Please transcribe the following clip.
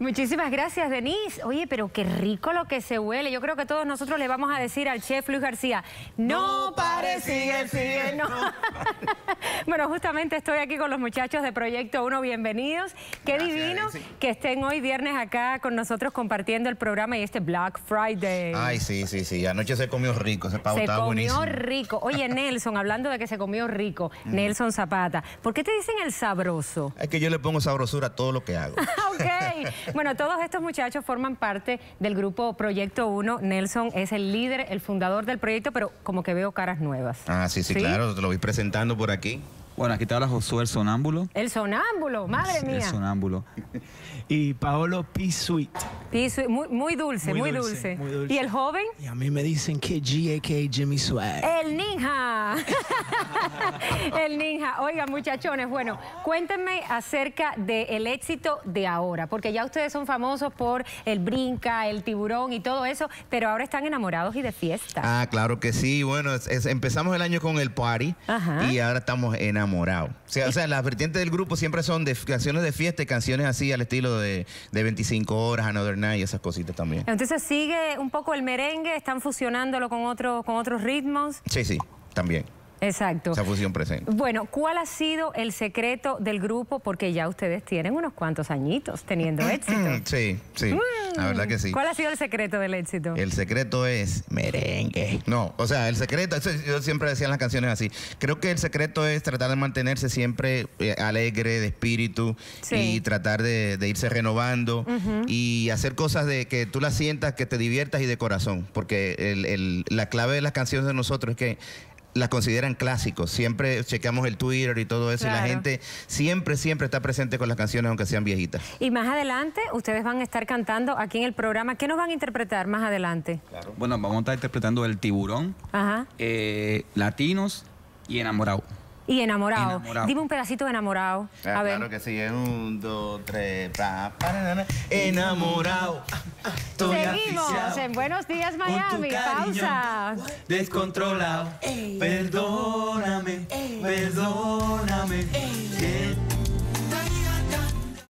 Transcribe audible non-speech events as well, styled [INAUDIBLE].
Muchísimas gracias, Denise. Oye, pero qué rico lo que se huele. Yo creo que todos nosotros le vamos a decir al chef Luis García, no, pare, sigue, sigue, bueno, justamente estoy aquí con los muchachos de Proyecto 1, bienvenidos. Qué divino que estén hoy viernes acá con nosotros compartiendo el programa y este Black Friday. Ay, sí, sí, sí. Anoche se comió rico, Se se estaba buenísimo. Se comió rico. Oye, [LAUGHS] Nelson, hablando de que se comió rico, Nelson Zapata, ¿por qué te dicen el sabroso? Es que yo le pongo sabrosura a todo lo que hago. [LAUGHS] ok. [LAUGHS] Bueno, todos estos muchachos forman parte del grupo Proyecto 1. Nelson es el líder, el fundador del proyecto, pero como que veo caras nuevas. Ah, sí, sí, claro, te lo voy presentando por aquí. Bueno, aquí te habla Josué el sonámbulo. El sonámbulo, madre mía. El sonámbulo. [LAUGHS] y Paolo P. Sweet. P. Sweet, muy, muy, dulce, muy, dulce, ¿Y el joven? Y a mí me dicen que G.A.K. Jimmy Swag. El ninja. [LAUGHS] el ninja. Oiga, muchachones, bueno, cuéntenme acerca del éxito de ahora, porque ya ustedes son famosos por el brinca, el tiburón y todo eso, pero ahora están enamorados y de fiesta. Ah, claro que sí. Bueno, empezamos el año con el party y ahora estamos enamorados morado O sea, las vertientes del grupo siempre son de canciones de fiesta y canciones así al estilo de, de 25 horas, Another Night y esas cositas también. Entonces sigue un poco el merengue, están fusionándolo con, otros con otros ritmos. Sí, sí, también. Exacto. Esa fusión presente. Bueno, ¿cuál ha sido el secreto del grupo? Porque ya ustedes tienen unos cuantos añitos teniendo [CLEARS THROAT] éxito. sí, sí, la verdad que sí. ¿Cuál ha sido el secreto del éxito? El secreto es merengue. No, o sea, el secreto, yo siempre decía en las canciones así, creo que el secreto es tratar de mantenerse siempre eh, alegre, de espíritu, y tratar de, irse renovando, y hacer cosas de que tú las sientas, que te diviertas y de corazón, porque la clave de las canciones de nosotros es que las consideran clásicos. Siempre chequeamos el Twitter y todo eso y la gente siempre, siempre está presente con las canciones aunque sean viejitas. Y más adelante ustedes van a estar cantando aquí en el programa. ¿Qué nos van a interpretar más adelante? Bueno, vamos a estar interpretando El Tiburón, eh, Latinos y Enamorado. Y enamorado. Dime un pedacito de enamorado. Ah, a ver. Claro que sí. Un, dos, tres. Pa, pa, na, na. Enamorado. Seguimos en Buenos Días Miami. Pausa. Descontrolado. Perdóname. Perdóname.